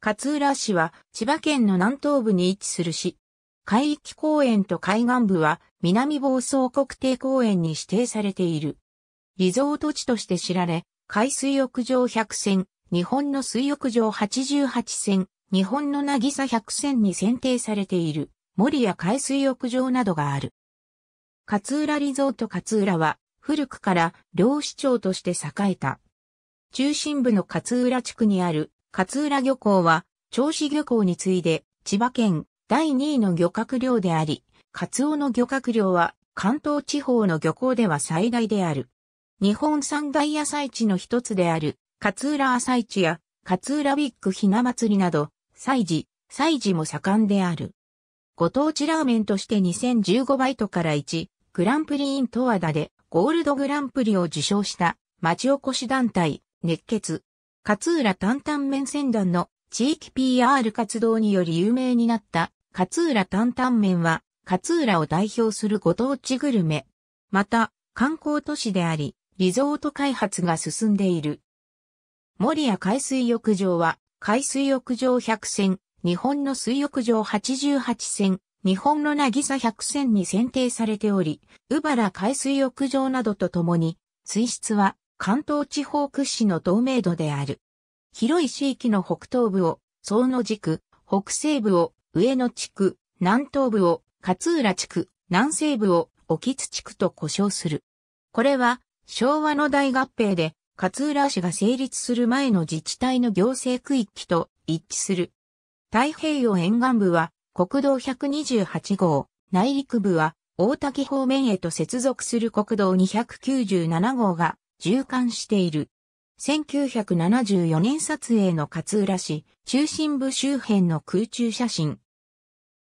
勝浦市は千葉県の南東部に位置する市。海域公園と海岸部は南房総国定公園に指定されている。リゾート地として知られ、海水浴場100選、日本の水浴場88選、日本のなぎさ100選に選定されている森や海水浴場などがある。勝浦リゾート勝浦は古くから漁師町として栄えた。中心部の勝浦地区にある勝浦漁港は、銚子漁港に次いで、千葉県第2位の漁獲量であり、カツオの漁獲量は、関東地方の漁港では最大である。日本三大朝市の一つである、勝浦朝市や、勝浦ビッグひな祭りなど、祭事、祭事も盛んである。ご当地ラーメンとして2015バイトから1、グランプリイン十和田でゴールドグランプリを受賞した町おこし団体、熱血、勝浦担々麺船団の地域 PR 活動により有名になった勝浦担々麺は勝浦を代表するご当地グルメ。また観光都市でありリゾート開発が進んでいる。森谷海水浴場は海水浴場100選、日本の水浴場88選、日本のなぎさ100選に選定されており、鵜原海水浴場などとともに、水質は関東地方屈指の透明度である。広い地域の北東部を、総野地区、北西部を、上野地区、南東部を、勝浦地区、南西部を、沖津地区と呼称する。これは、昭和の大合併で、勝浦市が成立する前の自治体の行政区域と一致する。太平洋沿岸部は、国道128号、内陸部は、大滝方面へと接続する国道297号が、縦貫している。1974年撮影の勝浦市、中心部周辺の空中写真。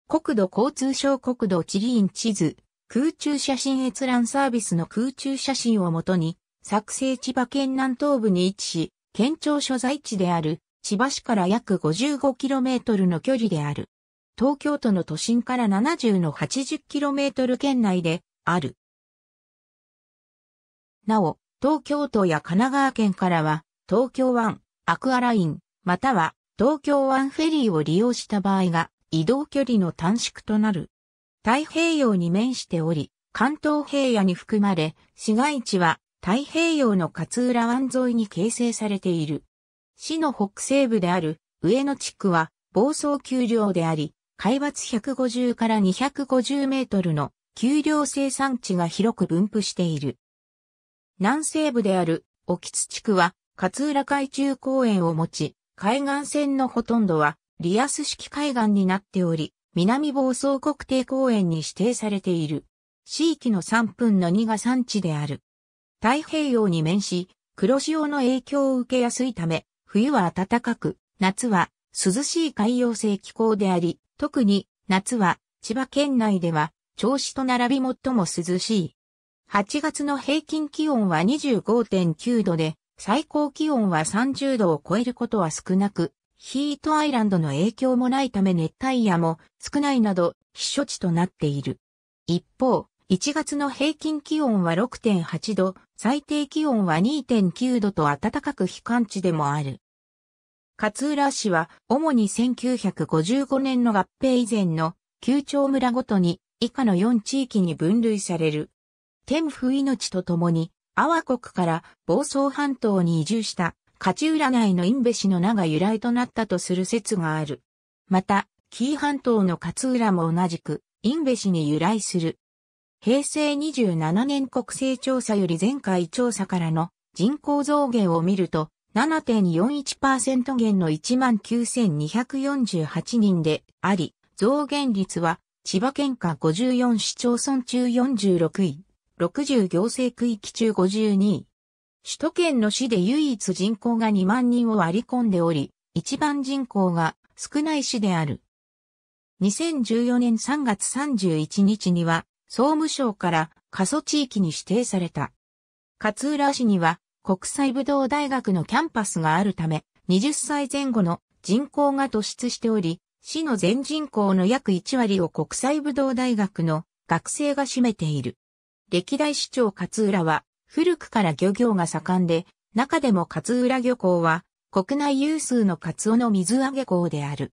国土交通省国土地理院地図、空中写真閲覧サービスの空中写真をもとに、作成千葉県南東部に位置し、県庁所在地である千葉市から約 55km の距離である。東京都の都心から70の 80km 圏内である。なお、東京都や神奈川県からは、東京湾、アクアライン、または東京湾フェリーを利用した場合が、移動距離の短縮となる。太平洋に面しており、関東平野に含まれ、市街地は太平洋の勝浦湾沿いに形成されている。市の北西部である上野地区は房総丘陵であり、海抜150から250メートルの丘陵生産地が広く分布している。南西部である興津地区は勝浦海中公園を持ち、海岸線のほとんどはリアス式海岸になっており、南房総国定公園に指定されている。地域の3分の2が産地である。太平洋に面し、黒潮の影響を受けやすいため、冬は暖かく、夏は涼しい海洋性気候であり、特に夏は千葉県内では銚子と並び最も涼しい8月の平均気温は25.9度で、最高気温は30度を超えることは少なく、ヒートアイランドの影響もないため熱帯夜も少ないなど、避暑地となっている。一方、1月の平均気温は6.8度、最低気温は2.9度と暖かく悲寒地でもある。勝浦市は主に1955年の合併以前の旧町村ごとに以下の4地域に分類される。天府命と共に、阿波国から房総半島に移住した、勝浦内の因部氏の名が由来となったとする説がある。また、紀伊半島の勝浦も同じく、因部氏に由来する。平成27年国勢調査より前回調査からの人口増減を見ると、7.41%減の19,248人であり、増減率は千葉県下54市町村中46位。60行政区域中52位。首都圏の市で唯一人口が2万人を割り込んでおり、一番人口が少ない市である。2014年3月31日には、総務省から過疎地域に指定された。勝浦市には国際武道大学のキャンパスがあるため、20歳前後の人口が突出しており、市の全人口の約1割を国際武道大学の学生が占めている。歴代市長勝浦は、古くから漁業が盛んで、中でも勝浦漁港は、国内有数のカツオの水揚げ港である。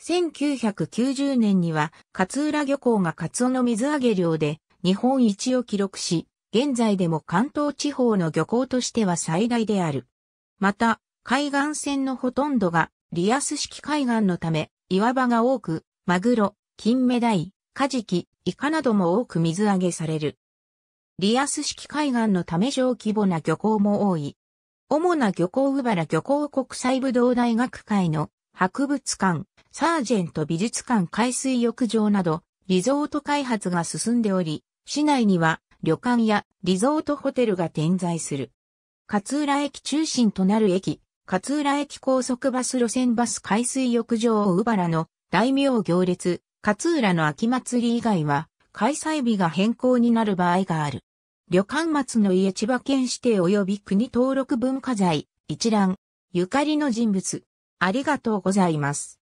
1990年には、勝浦漁港がカツオの水揚げ量で、日本一を記録し、現在でも関東地方の漁港としては最大である。また、海岸線のほとんどが、リアス式海岸のため、岩場が多く、マグロ、金目鯛、カジキ、イカなども多く水揚げされる。リアス式海岸のため小規模な漁港も多い。主な漁港ウバラ漁港国際武道大学会の博物館、サージェント美術館海水浴場など、リゾート開発が進んでおり、市内には旅館やリゾートホテルが点在する。勝浦駅中心となる駅、勝浦駅高速バス路線バス海水浴場をウバラの大名行列、勝浦の秋祭り以外は、開催日が変更になる場合がある。旅館松の家千葉県指定及び国登録文化財、一覧、ゆかりの人物、ありがとうございます。